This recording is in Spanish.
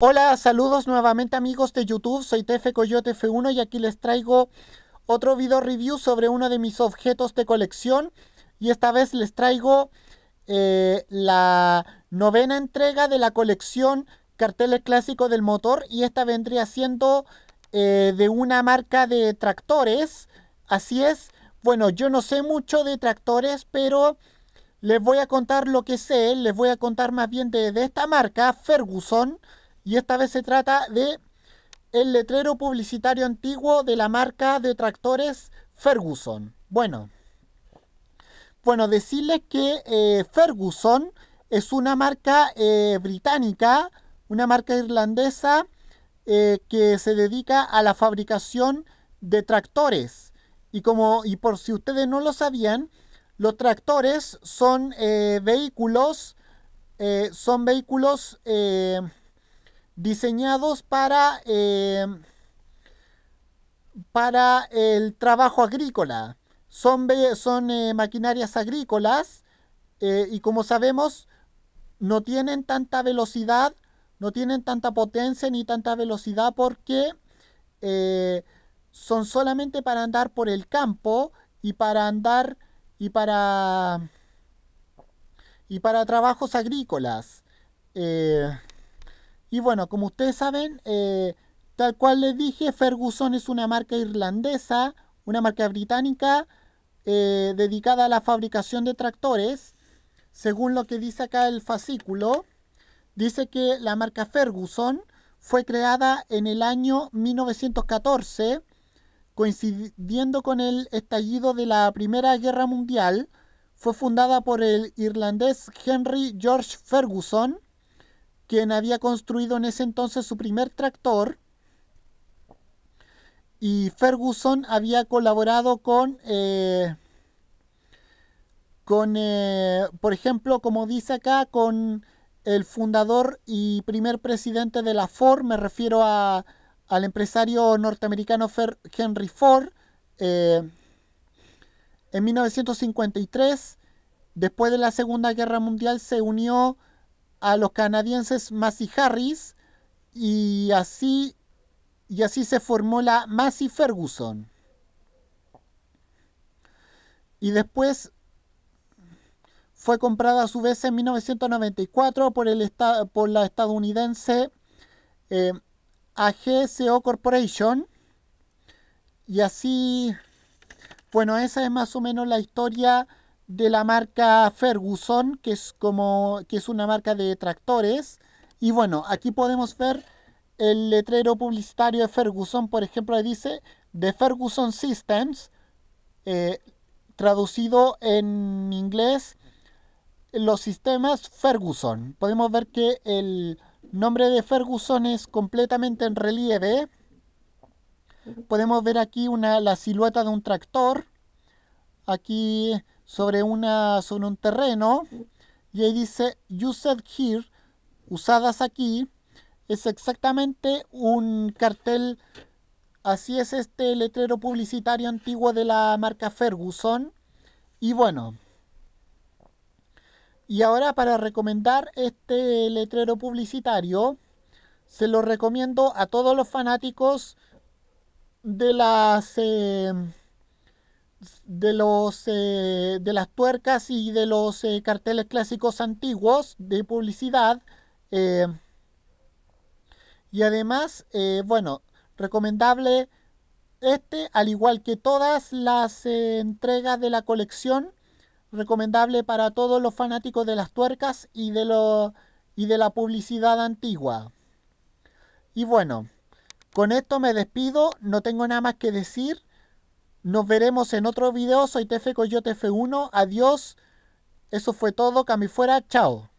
Hola, saludos nuevamente amigos de YouTube, soy Tefe Coyote F1 y aquí les traigo otro video review sobre uno de mis objetos de colección y esta vez les traigo eh, la novena entrega de la colección carteles clásicos del motor y esta vendría siendo eh, de una marca de tractores, así es, bueno yo no sé mucho de tractores pero les voy a contar lo que sé, les voy a contar más bien de esta marca, Ferguson, y esta vez se trata de el letrero publicitario antiguo de la marca de tractores Ferguson. Bueno, bueno decirles que eh, Ferguson es una marca eh, británica, una marca irlandesa eh, que se dedica a la fabricación de tractores. Y, como, y por si ustedes no lo sabían, los tractores son vehículos, son vehículos diseñados para, eh, para el trabajo agrícola. Son, son eh, maquinarias agrícolas eh, y como sabemos no tienen tanta velocidad, no tienen tanta potencia ni tanta velocidad porque son solamente para andar por el campo y para andar y para y para trabajos agrícolas. Y bueno, como ustedes saben, eh, tal cual les dije, Ferguson es una marca irlandesa, una marca británica eh, dedicada a la fabricación de tractores. Según lo que dice acá el fascículo, dice que la marca Ferguson fue creada en el año 1914, coincidiendo con el estallido de la Primera Guerra Mundial. Fue fundada por el irlandés Henry George Ferguson quien había construido en ese entonces su primer tractor. Y Ferguson había colaborado con, eh, con eh, por ejemplo, como dice acá, con el fundador y primer presidente de la Ford, me refiero a, al empresario norteamericano Henry Ford. Eh, en 1953, después de la Segunda Guerra Mundial, se unió a los canadienses Massey Harris y así, y así se formó la Massey Ferguson. Y después fue comprada a su vez en 1994 por, el por la estadounidense eh, AGCO Corporation. Y así, bueno, esa es más o menos la historia de la marca Ferguson, que es, como, que es una marca de tractores. Y bueno, aquí podemos ver el letrero publicitario de Ferguson, por ejemplo, dice The Ferguson Systems, eh, traducido en inglés, los sistemas Ferguson. Podemos ver que el nombre de Ferguson es completamente en relieve. Podemos ver aquí una, la silueta de un tractor. Aquí sobre, una, sobre un terreno y ahí dice used here, usadas aquí, es exactamente un cartel, así es este letrero publicitario antiguo de la marca Ferguson. Y bueno, y ahora para recomendar este letrero publicitario, se lo recomiendo a todos los fanáticos de las... Eh, de, los, eh, de las tuercas y de los eh, carteles clásicos antiguos de publicidad. Eh, y además, bueno, recomendable este, al igual que todas las entregas de la colección, recomendable para todos los fanáticos de las tuercas y de, lo, y de la publicidad antigua. Y bueno, con esto me despido, no tengo nada más que decir. Nos veremos en otro video. Soy TF Coyote F1. Adiós. Eso fue todo. Cami fuera. Chao.